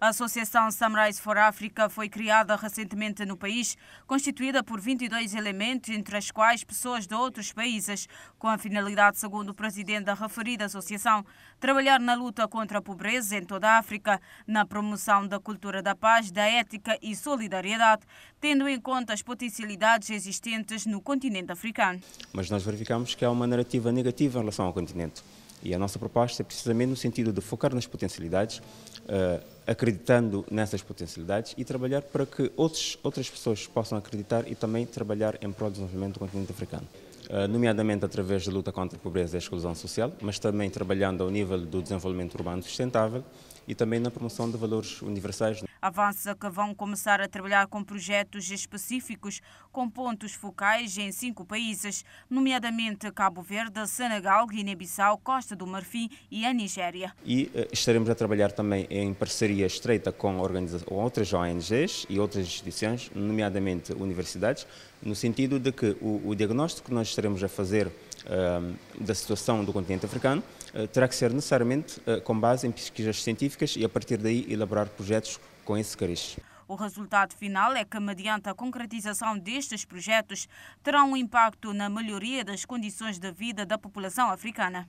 A Associação Samurais for Africa foi criada recentemente no país, constituída por 22 elementos, entre as quais pessoas de outros países, com a finalidade, segundo o presidente da referida associação, trabalhar na luta contra a pobreza em toda a África, na promoção da cultura da paz, da ética e solidariedade, tendo em conta as potencialidades existentes no continente africano. Mas nós verificamos que há uma narrativa negativa em relação ao continente. E a nossa proposta é precisamente no sentido de focar nas potencialidades, uh, acreditando nessas potencialidades e trabalhar para que outros, outras pessoas possam acreditar e também trabalhar em prol do desenvolvimento do continente africano. Uh, nomeadamente através da luta contra a pobreza e a exclusão social, mas também trabalhando ao nível do desenvolvimento urbano sustentável e também na promoção de valores universais. Avança que vão começar a trabalhar com projetos específicos com pontos focais em cinco países, nomeadamente Cabo Verde, Senegal, Guiné-Bissau, Costa do Marfim e a Nigéria. E eh, estaremos a trabalhar também em parceria estreita com, outras ONGs e outras instituições, nomeadamente universidades, no sentido de que o, o diagnóstico que nós estaremos a fazer eh, da situação do continente africano eh, terá que ser necessariamente com base em pesquisas científicas e a partir daí elaborar projetos com esse O resultado final é que, mediante a concretização destes projetos, terá um impacto na melhoria das condições de vida da população africana.